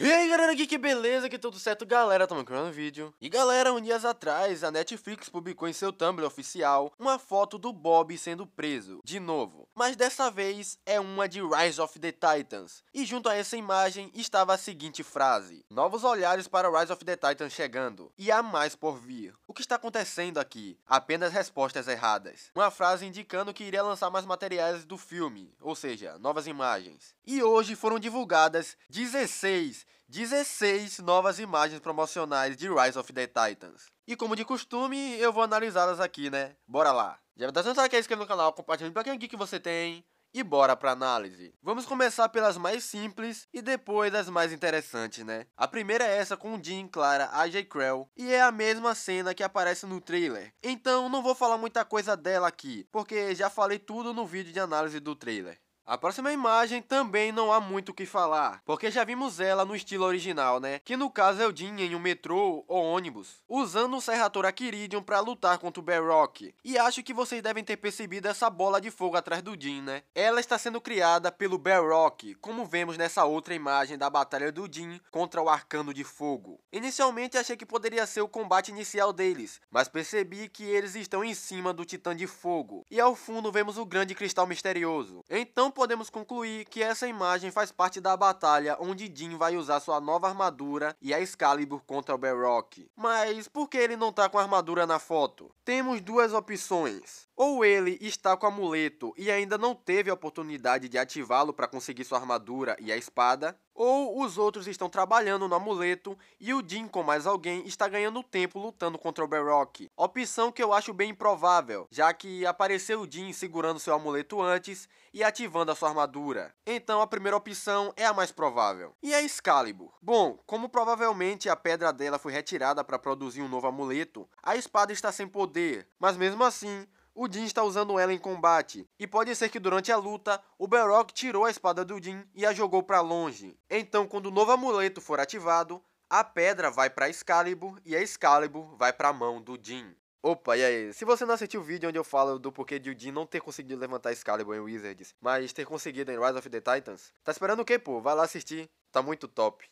E aí galera, aqui que beleza, que tudo certo galera, tamo aqui no vídeo E galera, um dias atrás a Netflix publicou em seu Tumblr oficial uma foto do Bob sendo preso, de novo Mas dessa vez é uma de Rise of the Titans E junto a essa imagem estava a seguinte frase Novos olhares para Rise of the Titans chegando, e há mais por vir o que está acontecendo aqui? Apenas respostas erradas. Uma frase indicando que iria lançar mais materiais do filme, ou seja, novas imagens. E hoje foram divulgadas 16 16 novas imagens promocionais de Rise of the Titans. E como de costume, eu vou analisá-las aqui, né? Bora lá! Já tá se não sabe que no canal, compartilhe pra quem aqui que você tem. E bora para análise. Vamos começar pelas mais simples e depois as mais interessantes, né? A primeira é essa com Jean, Clara, AJ Krell e é a mesma cena que aparece no trailer. Então não vou falar muita coisa dela aqui, porque já falei tudo no vídeo de análise do trailer. A próxima imagem também não há muito o que falar, porque já vimos ela no estilo original, né? Que no caso é o Jin em um metrô ou ônibus, usando o Serratora Kiridium para lutar contra o Barrock. E acho que vocês devem ter percebido essa bola de fogo atrás do Jin, né? Ela está sendo criada pelo Barrock, como vemos nessa outra imagem da batalha do Jin contra o Arcano de Fogo. Inicialmente achei que poderia ser o combate inicial deles, mas percebi que eles estão em cima do Titã de Fogo, e ao fundo vemos o grande cristal misterioso. Então podemos concluir que essa imagem faz parte da batalha onde Jin vai usar sua nova armadura e a Excalibur contra o Belrock. Mas por que ele não tá com a armadura na foto? Temos duas opções. Ou ele está com o amuleto e ainda não teve a oportunidade de ativá-lo para conseguir sua armadura e a espada, ou os outros estão trabalhando no amuleto e o Jin com mais alguém está ganhando tempo lutando contra o Berrock. Opção que eu acho bem improvável, já que apareceu o Jin segurando seu amuleto antes e ativando a sua armadura. Então a primeira opção é a mais provável. E a é Excalibur? Bom, como provavelmente a pedra dela foi retirada para produzir um novo amuleto, a espada está sem poder, mas mesmo assim, o Jin está usando ela em combate, e pode ser que durante a luta, o Belrock tirou a espada do Jin e a jogou para longe. Então, quando o novo amuleto for ativado, a pedra vai para Excalibur e a Excalibur vai para a mão do Jin. Opa, e aí? Se você não assistiu o vídeo onde eu falo do porquê de o Jin não ter conseguido levantar Excalibur em Wizards, mas ter conseguido em Rise of the Titans, tá esperando o que, pô? Vai lá assistir, tá muito top.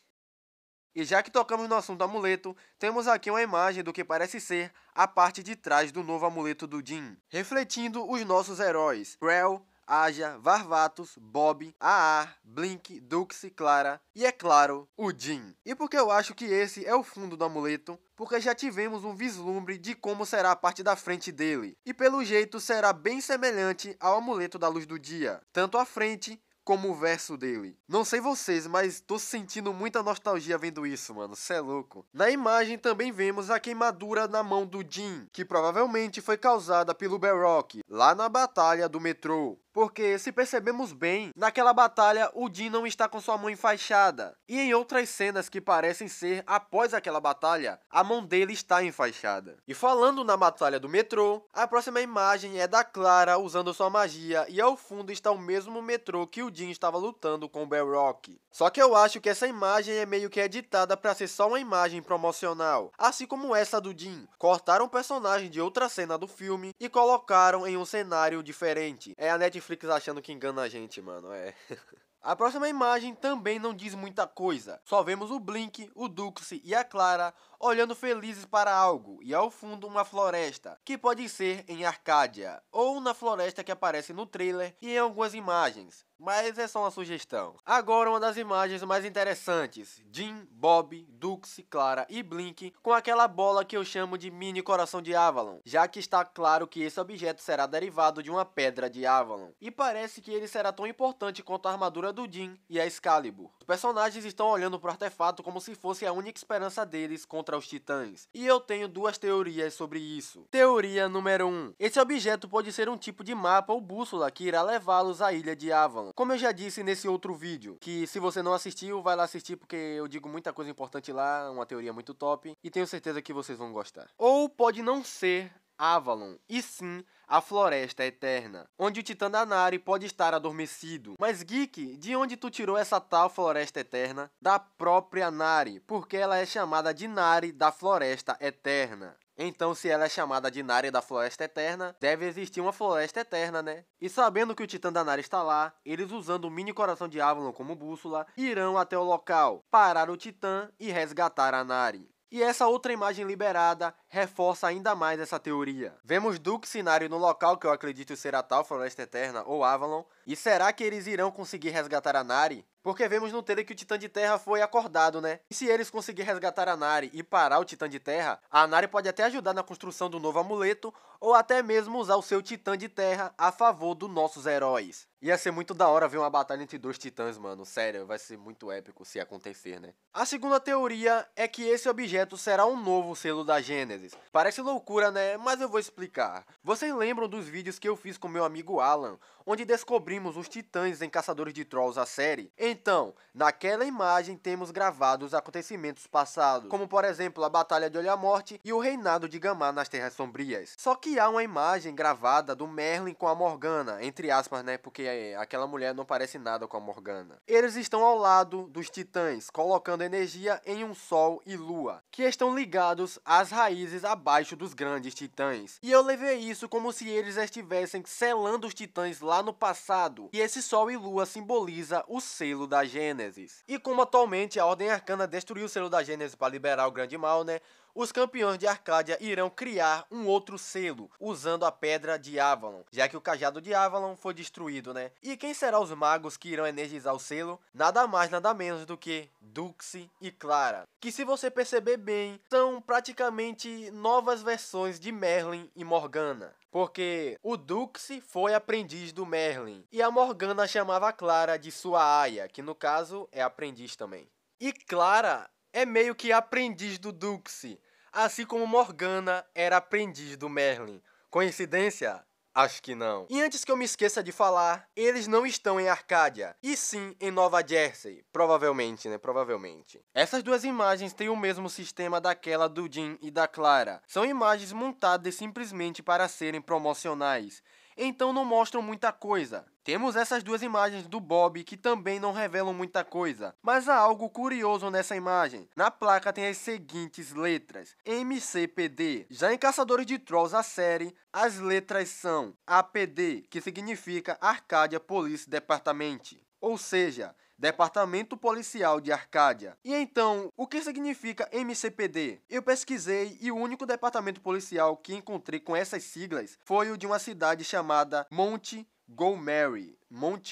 E já que tocamos no assunto amuleto, temos aqui uma imagem do que parece ser a parte de trás do novo amuleto do Jin, refletindo os nossos heróis, Krell, Aja, Varvatos, Bob, Aar Blink, Dux, Clara e, é claro, o Jin. E porque eu acho que esse é o fundo do amuleto, porque já tivemos um vislumbre de como será a parte da frente dele, e pelo jeito será bem semelhante ao amuleto da luz do dia, tanto a frente como o verso dele. Não sei vocês, mas tô sentindo muita nostalgia vendo isso, mano. Cê é louco. Na imagem também vemos a queimadura na mão do Jim, que provavelmente foi causada pelo Berrock lá na batalha do metrô porque se percebemos bem, naquela batalha o Jin não está com sua mão enfaixada, e em outras cenas que parecem ser após aquela batalha, a mão dele está enfaixada. E falando na batalha do metrô, a próxima imagem é da Clara usando sua magia e ao fundo está o mesmo metrô que o Jin estava lutando com o Belrock. Só que eu acho que essa imagem é meio que editada para ser só uma imagem promocional, assim como essa do Jin. Cortaram o personagem de outra cena do filme e colocaram em um cenário diferente. É a Netflix Netflix achando que engana a gente, mano, é. A próxima imagem também não diz muita coisa. Só vemos o Blink, o Duxie e a Clara olhando felizes para algo e ao fundo uma floresta, que pode ser em Arcádia ou na floresta que aparece no trailer e em algumas imagens mas é só uma sugestão. Agora uma das imagens mais interessantes: Jim, Bob, Dux, Clara e Blink com aquela bola que eu chamo de mini coração de Avalon, já que está claro que esse objeto será derivado de uma pedra de Avalon. E parece que ele será tão importante quanto a armadura do Jim e a Excalibur personagens estão olhando para o artefato como se fosse a única esperança deles contra os titãs. E eu tenho duas teorias sobre isso. Teoria número 1. Um, esse objeto pode ser um tipo de mapa ou bússola que irá levá-los à ilha de Avalon. Como eu já disse nesse outro vídeo, que se você não assistiu, vai lá assistir porque eu digo muita coisa importante lá, uma teoria muito top, e tenho certeza que vocês vão gostar. Ou pode não ser Avalon, e sim a Floresta Eterna, onde o Titã Danari pode estar adormecido. Mas Geek, de onde tu tirou essa tal Floresta Eterna? Da própria Nari, porque ela é chamada de Nari da Floresta Eterna. Então, se ela é chamada de Nari da Floresta Eterna, deve existir uma Floresta Eterna, né? E sabendo que o Titã da Nari está lá, eles usando o mini coração de Avalon como bússola, irão até o local, parar o Titã e resgatar a Nari. E essa outra imagem liberada reforça ainda mais essa teoria. Vemos Duke Sinário no local que eu acredito ser a tal Floresta Eterna ou Avalon. E será que eles irão conseguir resgatar a Nari? Porque vemos no trailer que o Titã de Terra foi acordado, né? E se eles conseguirem resgatar a Nari e parar o Titã de Terra, a Nari pode até ajudar na construção do novo amuleto ou até mesmo usar o seu Titã de Terra a favor dos nossos heróis. Ia ser muito da hora ver uma batalha entre dois titãs, mano. Sério, vai ser muito épico se acontecer, né? A segunda teoria é que esse objeto será um novo selo da Gênesis. Parece loucura, né? Mas eu vou explicar. Vocês lembram dos vídeos que eu fiz com meu amigo Alan, onde descobrimos os titãs em Caçadores de Trolls, a série? Em então, naquela imagem temos gravados os acontecimentos passados, como por exemplo a Batalha de Olho à Morte e o reinado de Gamá nas Terras Sombrias. Só que há uma imagem gravada do Merlin com a Morgana, entre aspas, né? Porque é, aquela mulher não parece nada com a Morgana. Eles estão ao lado dos titãs, colocando energia em um sol e lua, que estão ligados às raízes abaixo dos grandes titãs. E eu levei isso como se eles estivessem selando os titãs lá no passado, e esse sol e lua simboliza o selo selo da Gênesis. E como atualmente a Ordem Arcana destruiu o selo da Gênesis para liberar o Grande Mal, né? os campeões de Arcádia irão criar um outro selo, usando a pedra de Avalon, já que o cajado de Avalon foi destruído, né? E quem serão os magos que irão energizar o selo? Nada mais, nada menos do que Duxi e Clara, que se você perceber bem, são praticamente novas versões de Merlin e Morgana. Porque o Duxi foi aprendiz do Merlin e a Morgana chamava Clara de sua aia, que no caso é aprendiz também. E Clara é meio que aprendiz do Duxie, assim como Morgana era aprendiz do Merlin. Coincidência? Acho que não. E antes que eu me esqueça de falar, eles não estão em Arcádia, e sim em Nova Jersey. Provavelmente, né? Provavelmente. Essas duas imagens têm o mesmo sistema daquela do Jim e da Clara. São imagens montadas simplesmente para serem promocionais então não mostram muita coisa. Temos essas duas imagens do Bob que também não revelam muita coisa, mas há algo curioso nessa imagem. Na placa tem as seguintes letras: MCPD. Já em Caçadores de Trolls a série, as letras são APD, que significa Arcadia Police Department ou seja, Departamento Policial de Arcádia. E então, o que significa MCPD? Eu pesquisei e o único departamento policial que encontrei com essas siglas foi o de uma cidade chamada Monte Gomery.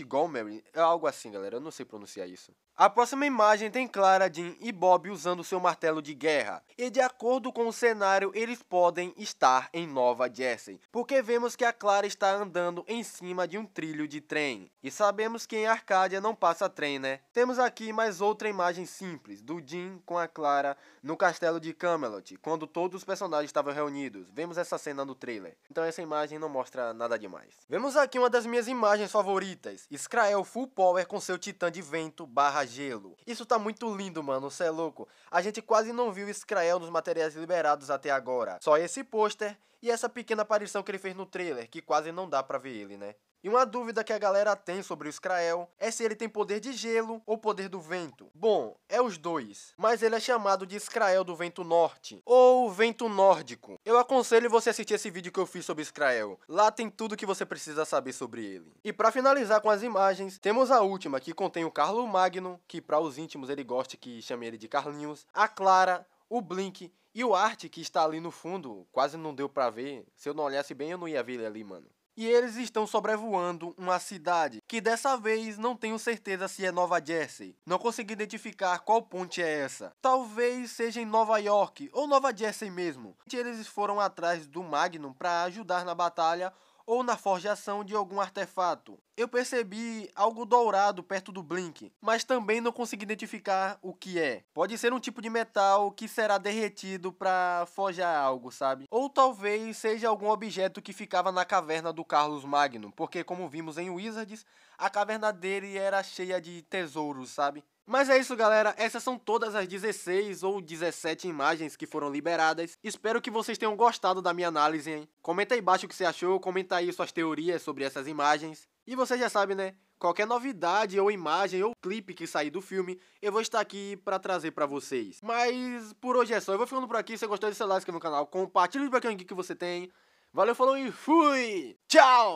Gomery? é algo assim, galera, eu não sei pronunciar isso. A próxima imagem tem Clara, Jean e Bob usando seu martelo de guerra. E de acordo com o cenário, eles podem estar em Nova Jersey, porque vemos que a Clara está andando em cima de um trilho de trem. E sabemos que em Arcádia não passa trem, né? Temos aqui mais outra imagem simples, do Jean com a Clara no castelo de Camelot, quando todos os personagens estavam reunidos. Vemos essa cena no trailer. Então essa imagem não mostra nada demais. Vemos aqui uma das minhas imagens favoritas, Israel Full Power com seu titã de vento barra gelo. Isso tá muito lindo, mano, cê é louco. A gente quase não viu Israel nos materiais liberados até agora. Só esse pôster e essa pequena aparição que ele fez no trailer, que quase não dá para ver ele, né? E uma dúvida que a galera tem sobre o Israel é se ele tem poder de gelo ou poder do vento. Bom, é os dois, mas ele é chamado de Israel do Vento Norte ou Vento Nórdico. Eu aconselho você a assistir esse vídeo que eu fiz sobre Israel. Lá tem tudo que você precisa saber sobre ele. E para finalizar com as imagens, temos a última que contém o Carlo Magno, que para os íntimos ele gosta que chame ele de Carlinhos, a Clara, o Blink e o Art, que está ali no fundo, quase não deu para ver. Se eu não olhasse bem, eu não ia ver ele ali, mano. E eles estão sobrevoando uma cidade, que dessa vez não tenho certeza se é Nova Jersey. Não consegui identificar qual ponte é essa. Talvez seja em Nova York ou Nova Jersey mesmo. E eles foram atrás do Magnum para ajudar na batalha ou na forjação de algum artefato. Eu percebi algo dourado perto do Blink, mas também não consegui identificar o que é. Pode ser um tipo de metal que será derretido para forjar algo, sabe? Ou talvez seja algum objeto que ficava na caverna do Carlos Magno, porque como vimos em Wizards, a caverna dele era cheia de tesouros, sabe? Mas é isso, galera. Essas são todas as 16 ou 17 imagens que foram liberadas. Espero que vocês tenham gostado da minha análise, hein? Comenta aí embaixo o que você achou, comenta aí suas teorias sobre essas imagens. E você já sabe, né? Qualquer novidade ou imagem ou clipe que sair do filme, eu vou estar aqui para trazer para vocês. Mas por hoje é só. Eu vou ficando por aqui. Se você gostou, deixa seu like, no canal, compartilha o aqui que você tem. Valeu, falou e fui! Tchau!